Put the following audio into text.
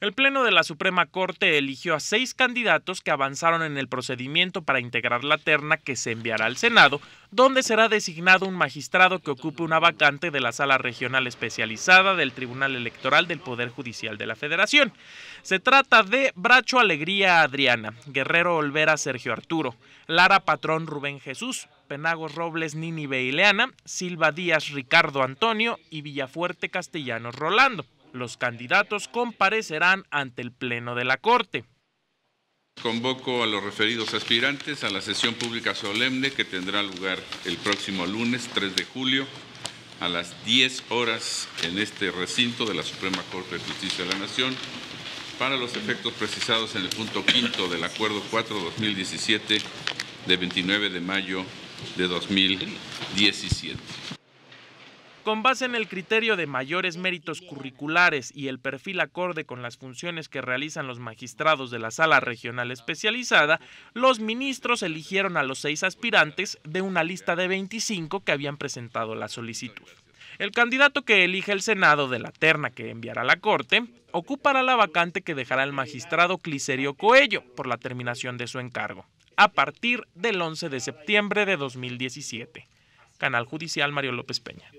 El Pleno de la Suprema Corte eligió a seis candidatos que avanzaron en el procedimiento para integrar la terna que se enviará al Senado, donde será designado un magistrado que ocupe una vacante de la Sala Regional Especializada del Tribunal Electoral del Poder Judicial de la Federación. Se trata de Bracho Alegría Adriana, Guerrero Olvera Sergio Arturo, Lara Patrón Rubén Jesús, Penagos Robles Nini Beileana, Silva Díaz Ricardo Antonio y Villafuerte Castellanos Rolando. Los candidatos comparecerán ante el Pleno de la Corte. Convoco a los referidos aspirantes a la sesión pública solemne que tendrá lugar el próximo lunes 3 de julio a las 10 horas en este recinto de la Suprema Corte de Justicia de la Nación para los efectos precisados en el punto quinto del Acuerdo 4-2017 de 29 de mayo de 2017. Con base en el criterio de mayores méritos curriculares y el perfil acorde con las funciones que realizan los magistrados de la Sala Regional Especializada, los ministros eligieron a los seis aspirantes de una lista de 25 que habían presentado la solicitud. El candidato que elige el Senado de la terna que enviará la Corte ocupará la vacante que dejará el magistrado Cliserio Coello por la terminación de su encargo, a partir del 11 de septiembre de 2017. Canal Judicial Mario López Peña.